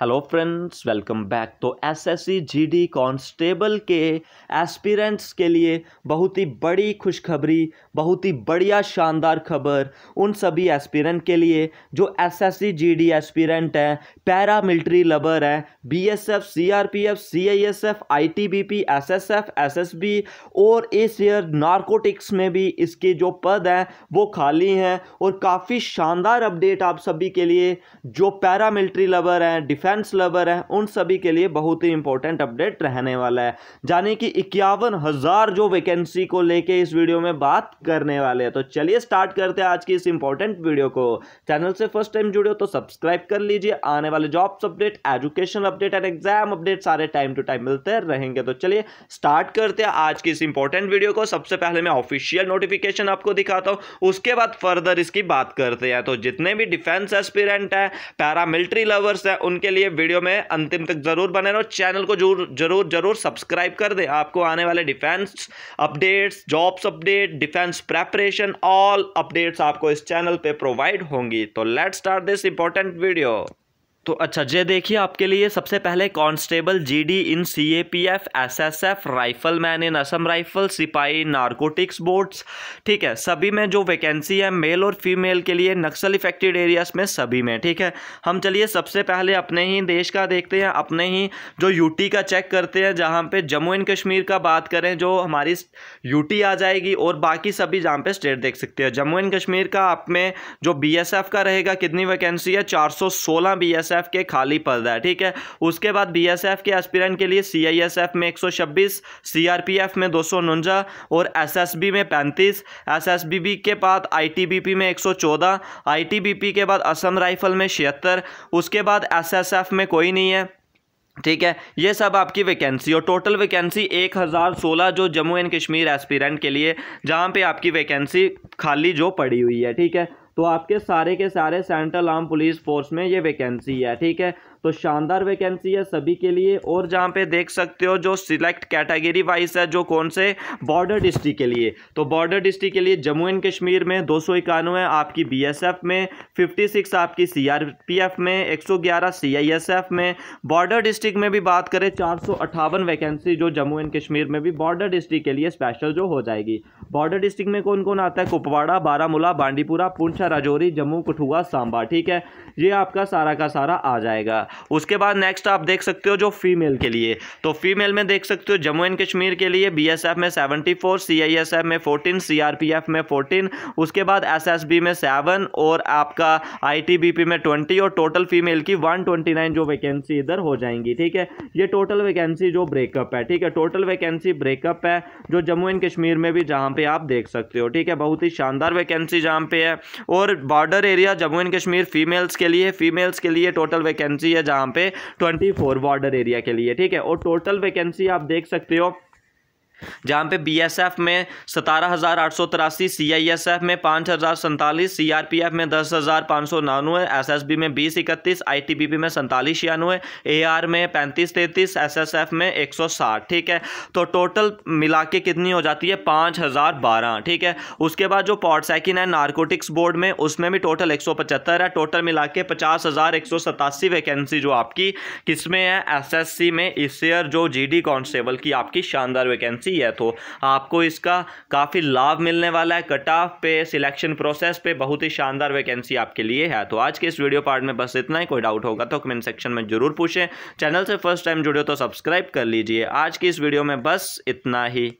hello friends welcome back तो SSC GD constable के aspirants के लिए बहुत ही बड़ी खुशखबरी बहुत ही बढ़िया शानदार खबर उन सभी एस्पिरेंट के लिए जो एसएससी जीडी एस्पिरेंट हैं पैरा मिलिट्री लबर हैं BSF CRPF CISF ITBP SSF SSB और इस ईयर नारकोटिक्स में भी इसके जो पद हैं वो खाली हैं और काफ़ी शानदार अपडेट आप सभी के लिए जो पैरा मिलिट्री लबर हैं डिफेंस लवर हैं उन सभी के लिए बहुत ही इंपॉर्टेंट अपडेट रहने वाला है यानी कि इक्यावन हज़ार जो वैकेंसी को लेके इस वीडियो में बात करने वाले हैं तो चलिए स्टार्ट करते हैं आज की इस इंपॉर्टेंट वीडियो को चैनल से फर्स्ट टाइम जुड़े हो तो सब्सक्राइब कर लीजिए आने वाले jobs update education update and exam update सारे टाइम टू टाइम मिलते रहेंगे तो चलिए स्टार्ट करते हैं आज की इस इंपॉर्टेंट वीडियो को सबसे पहले मैं ऑफिशियल नोटिफिकेशन आपको दिखाता हूँ उसके बाद फर्दर इसकी बात करते हैं तो जितने भी डिफेंस एस्पिरेंट हैं पैरामिलिट्री लवर्स हैं उनके लिए वीडियो में अंतिम तक जरूर बने रहो चैनल को जरूर जरूर जरूर सब्सक्राइब कर दे आपको आने वाले defence updates jobs update defence preparation all updates आपको इस चैनल पे प्रोवाइड होंगी तो let start this important video तो अच्छा जय देखिए आपके लिए सबसे पहले constable GD in CAPF SSF rifleman in Assam rifle सिपाही नारकोटिक्स बोर्ड्स ठीक है सभी में जो वैकेंसी है मेल और फीमेल के लिए नक्सल इफेक्टेड एरियाज में सभी में ठीक है हम चलिए सबसे पहले अपने ही देश का देखते हैं अपने ही जो यूटी का चेक करते हैं जहाँ पर जम्मू एंड कश्मीर का बात करें जो हमारी यू आ जाएगी और बाकी सभी जहाँ पर स्टेट देख सकते हैं जम्मू एंड कश्मीर का आप में जो बी का रहेगा कितनी वैकेंसी है चार सौ सोलह बीएसएफ के खाली पद है ठीक है उसके बाद बीएसएफ के एस्पिरेंट के लिए सीआईएसएफ में 126 सीआरपीएफ में दो और एसएसबी में 35 एसएसबीबी के बाद आईटीबीपी में 114 आईटीबीपी के बाद असम राइफल में छिहत्तर उसके बाद एफ में कोई नहीं है ठीक है ये सब आपकी वैकेंसी और टोटल वैकेंसी एक हज़ार सोलह जो जम्मू एंड कश्मीर एस्पिरेंट के लिए जहाँ पे आपकी वैकेंसी खाली जो पड़ी हुई है ठीक है तो आपके सारे के सारे सेंट्रल आर्म पुलिस फोर्स में ये वैकेंसी है ठीक है तो शानदार वैकेंसी है सभी के लिए और जहाँ पे देख सकते हो जो सिलेक्ट कैटेगरी वाइज है जो कौन से बॉर्डर डिस्ट्रिक्ट के लिए तो बॉर्डर डिस्ट्रिक्ट के लिए जम्मू एंड कश्मीर में दो सौ आपकी बी में फिफ्टी सिक्स आपकी सी में एक सौ ग्यारह में बॉर्डर डिस्ट्रिक्ट में भी बात करें चार वैकेंसी जो जम्मू एंड कश्मीर में भी बॉर्डर डिस्ट्रिक्ट के लिए स्पेशल जो हो जाएगी बॉर्डर डिस्ट्रिक्ट में कौन कौन आता है कुपवाड़ा बारामूला बांडीपुरा पुंछ राजौरी जम्मू कठुआ सांबा ठीक है ये आपका सारा का सारा आ जाएगा उसके बाद नेक्स्ट आप देख सकते हो जो फीमेल के लिए तो फीमेल में देख सकते हो जम्मू एंड कश्मीर के लिए बीएसएफ में सेवेंटी एस सीआईएसएफ में पी सीआरपीएफ में फोर्टीन उसके बाद एसएसबी में सेवन और आपका आईटीबीपी में ट्वेंटी और टोटल फीमेल की वन ट्वेंटी नाइन जो वैकेंसी इधर हो जाएंगी ठीक है ये टोटल वैकेंसी जो ब्रेकअप है ठीक है टोटल वैकेंसी ब्रेकअप है जो जम्मू एंड कश्मीर में भी जहाँ पर आप देख सकते हो ठीक है बहुत ही शानदार वैकेंसी जहाँ पे है और border area Jammu and Kashmir females के लिए फीमेल्स के लिए टोटल वैकेंसी है जहाँ पे 24 बॉर्डर एरिया के लिए ठीक है और टोटल वैकेंसी आप देख सकते हो जहाँ पे बीएसएफ में सतारह हज़ार आठ सौ तिरासी सी आई एस एफ में पाँच हज़ार सैंतालीस सी आर पी एफ में दस हज़ार पाँच सौ नानवे एस एस बी में बीस इकतीस आई टी बी पी में सैंतालीस छियानवे ए आर में पैंतीस तैंतीस एस एस एफ में एक सौ साठ ठीक है तो टोटल मिला के कितनी हो जाती है पाँच हज़ार बारह ठीक है उसके बाद जो पॉडसैकिन है नारकोटिक्स बोर्ड में उसमें भी टोटल एक सौ पचहत्तर है टोटल मिला के पचास हज़ार एक सौ सतासी वैकेंसी जो आपकी किसमें है एस एस सी में इस ईयर जो जी डी कॉन्स्टेबल की आपकी शानदार वैकेंसी वैकेंसी है तो आपको इसका काफ़ी लाभ मिलने वाला है कट ऑफ पे सिलेक्शन प्रोसेस पे बहुत ही शानदार वैकेंसी आपके लिए है तो आज के इस वीडियो पार्ट में बस इतना ही कोई डाउट होगा तो कमेंट सेक्शन में जरूर पूछें चैनल से फर्स्ट टाइम जुड़े तो सब्सक्राइब कर लीजिए आज की इस वीडियो में बस इतना ही